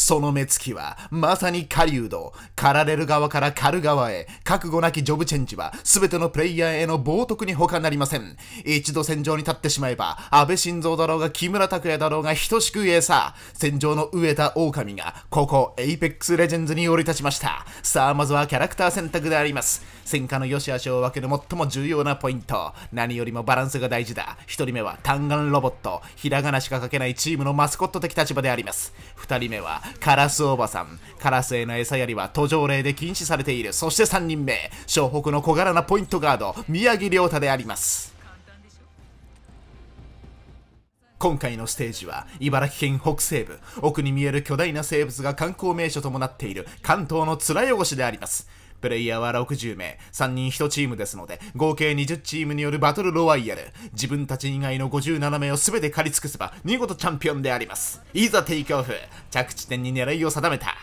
その目つきは、まさに狩人。狩られる側から狩る側へ、覚悟なきジョブチェンジは、すべてのプレイヤーへの冒涜に他なりません。一度戦場に立ってしまえば、安倍晋三だろうが木村拓哉だろうが等しく餌。戦場の飢えた狼が、ここ、エイペックスレジェンズに降り立ちました。さあ、まずはキャラクター選択であります。戦火の良し悪しを分ける最も重要なポイント。何よりもバランスが大事だ。1人目は、単眼ロボット。ひらがなしか書けないチームのマスコット的立場であります。2人目は、カラスおばさん。カラスへの餌やりは途上霊で禁止されている。そして3人目、湘北の小柄なポイントガード、宮城亮太であります。今回のステージは茨城県北西部奥に見える巨大な生物が観光名所ともなっている関東の面汚しでありますプレイヤーは60名、3人1チームですので、合計20チームによるバトルロワイヤル、自分たち以外の57名を全て借り尽くせば、見事チャンピオンであります。いざテイクオフ、着地点に狙いを定めた。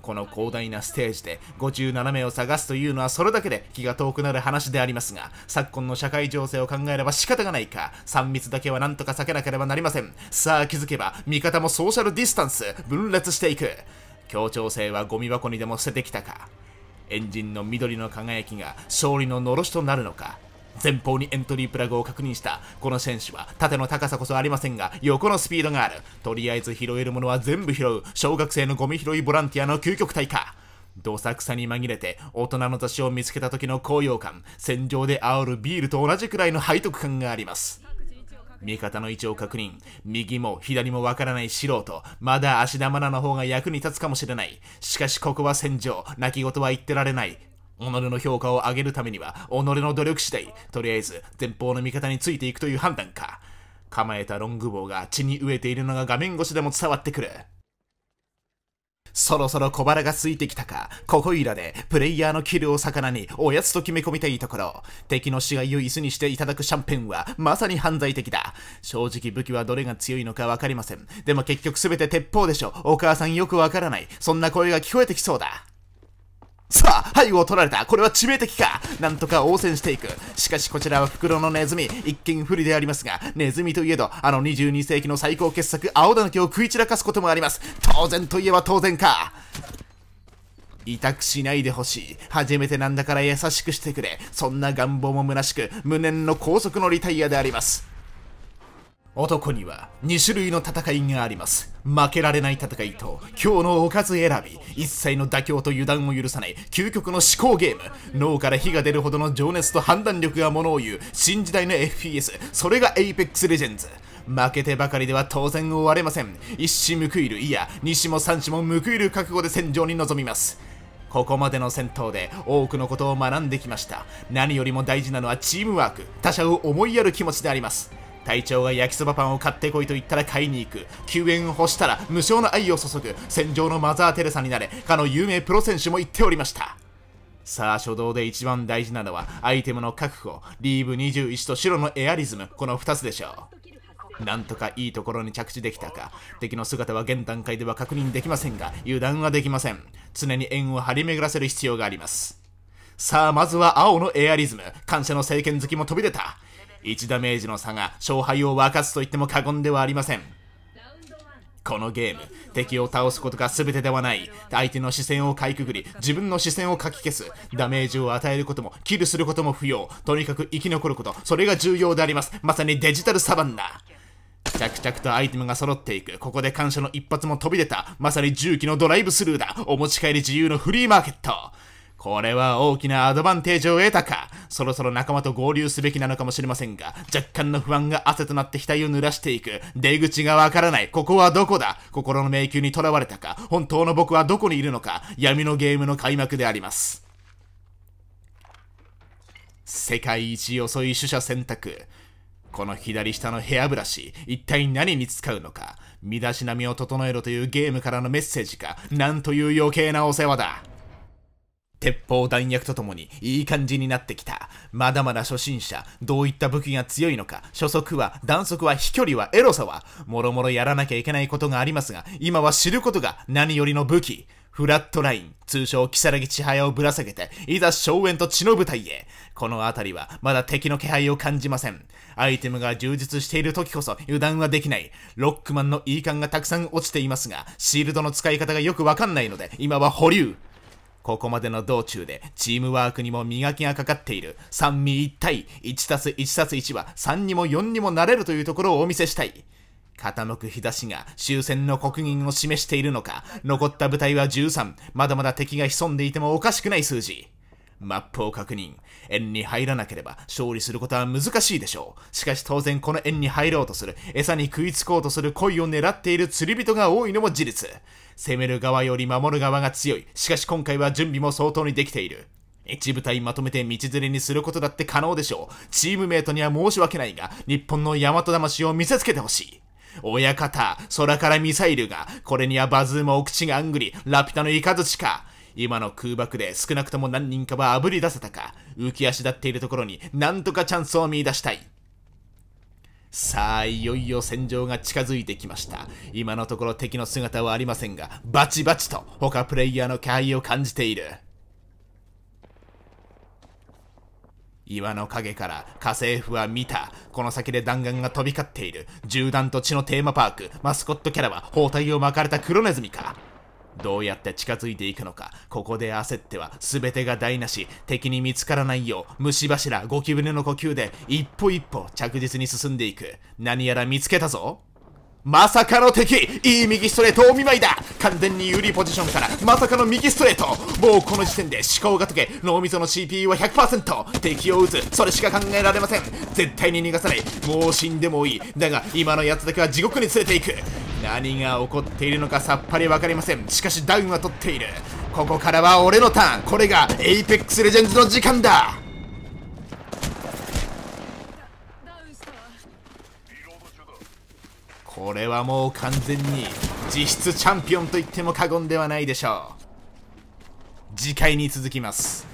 この広大なステージで57名を探すというのはそれだけで気が遠くなる話でありますが昨今の社会情勢を考えれば仕方がないか3密だけは何とか避けなければなりませんさあ気づけば味方もソーシャルディスタンス分裂していく協調性はゴミ箱にでも捨ててきたかエンジンの緑の輝きが勝利ののろしとなるのか前方にエントリープラグを確認したこの選手は縦の高さこそありませんが横のスピードがあるとりあえず拾えるものは全部拾う小学生のゴミ拾いボランティアの究極体かどさくさに紛れて大人の雑誌を見つけた時の高揚感戦場で煽るビールと同じくらいの背徳感があります味方の位置を確認。右も左もわからない素人。まだ足玉菜の方が役に立つかもしれない。しかしここは戦場。泣き言は言ってられない。己の評価を上げるためには、己の努力次第。とりあえず、前方の味方についていくという判断か。構えたロング棒が血に飢えているのが画面越しでも伝わってくる。そろそろ小腹が空いてきたか、ここいらでプレイヤーのキルを魚におやつと決め込みたいところ、敵の死骸を椅子にしていただくシャンペンはまさに犯罪的だ。正直武器はどれが強いのかわかりません。でも結局すべて鉄砲でしょ。お母さんよくわからない。そんな声が聞こえてきそうだ。さあ背後を取られたこれは致命的かなんとか応戦していくしかしこちらは袋のネズミ一見不利でありますがネズミといえどあの22世紀の最高傑作青だきを食い散らかすこともあります当然といえば当然か委託しないでほしい。初めてなんだから優しくしてくれ。そんな願望も虚しく、無念の高速のリタイアであります。男には2種類の戦いがあります負けられない戦いと今日のおかず選び一切の妥協と油断を許さない究極の思考ゲーム脳から火が出るほどの情熱と判断力がものを言う新時代の FPS それが Apex Legends 負けてばかりでは当然終われません一矢報いるいや二死も三死も報いる覚悟で戦場に臨みますここまでの戦闘で多くのことを学んできました何よりも大事なのはチームワーク他者を思いやる気持ちであります隊長が焼きそばパンを買ってこいと言ったら買いに行く救援を欲したら無償の愛を注ぐ戦場のマザー・テレサになれかの有名プロ選手も言っておりましたさあ初動で一番大事なのはアイテムの確保リーブ21と白のエアリズムこの2つでしょうなんとかいいところに着地できたか敵の姿は現段階では確認できませんが油断はできません常に縁を張り巡らせる必要がありますさあまずは青のエアリズム感謝の聖剣好きも飛び出た1ダメージの差が勝敗を分かすと言っても過言ではありませんこのゲーム敵を倒すことが全てではない相手の視線をかいくぐり自分の視線をかき消すダメージを与えることもキルすることも不要とにかく生き残ることそれが重要でありますまさにデジタルサバンナ着々とアイテムが揃っていくここで感謝の一発も飛び出たまさに重機のドライブスルーだお持ち帰り自由のフリーマーケットこれは大きなアドバンテージを得たかそろそろ仲間と合流すべきなのかもしれませんが、若干の不安が汗となって額を濡らしていく。出口がわからない。ここはどこだ心の迷宮に囚われたか、本当の僕はどこにいるのか、闇のゲームの開幕であります。世界一遅い取捨選択。この左下のヘアブラシ、一体何に使うのか、身だしなみを整えろというゲームからのメッセージか、なんという余計なお世話だ。鉄砲弾薬とともにいい感じになってきた。まだまだ初心者、どういった武器が強いのか、初速は、弾速は、飛距離は、エロさは、もろもろやらなきゃいけないことがありますが、今は知ることが何よりの武器。フラットライン、通称、キサラギ千早をぶら下げて、いざ荘園と血の舞台へ。この辺りは、まだ敵の気配を感じません。アイテムが充実している時こそ、油断はできない。ロックマンのいい感がたくさん落ちていますが、シールドの使い方がよくわかんないので、今は保留。ここまでの道中でチームワークにも磨きがかかっている三味一体1たす1たす1は3にも4にもなれるというところをお見せしたい傾く日差しが終戦の国民を示しているのか残った部隊は13まだまだ敵が潜んでいてもおかしくない数字マップを確認。円に入らなければ勝利することは難しいでしょう。しかし当然この円に入ろうとする、餌に食いつこうとする恋を狙っている釣り人が多いのも事実。攻める側より守る側が強い。しかし今回は準備も相当にできている。一部隊まとめて道連れにすることだって可能でしょう。チームメイトには申し訳ないが、日本の大和魂を見せつけてほしい。親方、空からミサイルが、これにはバズーもお口がアングリ、ラピュタのイカズチか。今の空爆で少なくとも何人かはあぶり出せたか、浮き足立っているところになんとかチャンスを見出したい。さあ、いよいよ戦場が近づいてきました。今のところ敵の姿はありませんが、バチバチと他プレイヤーの気配を感じている。岩の陰から家政婦は見た。この先で弾丸が飛び交っている。銃弾と血のテーマパーク。マスコットキャラは包帯を巻かれた黒ネズミか。どうやって近づいていくのか、ここで焦っては全てが台無し、敵に見つからないよう、虫柱、ゴキブネの呼吸で一歩一歩着実に進んでいく。何やら見つけたぞ。まさかの敵いい右ストレートお見舞いだ完全に有利ポジションからまさかの右ストレートもうこの時点で思考が解け脳みその CPU は100%敵を撃つそれしか考えられません絶対に逃がさないもう死んでもいいだが今のやつだけは地獄に連れていく何が起こっているのかさっぱり分かりませんしかしダウンは取っているここからは俺のターンこれがエイペックスレジェンズの時間だこれはもう完全に実質チャンピオンと言っても過言ではないでしょう次回に続きます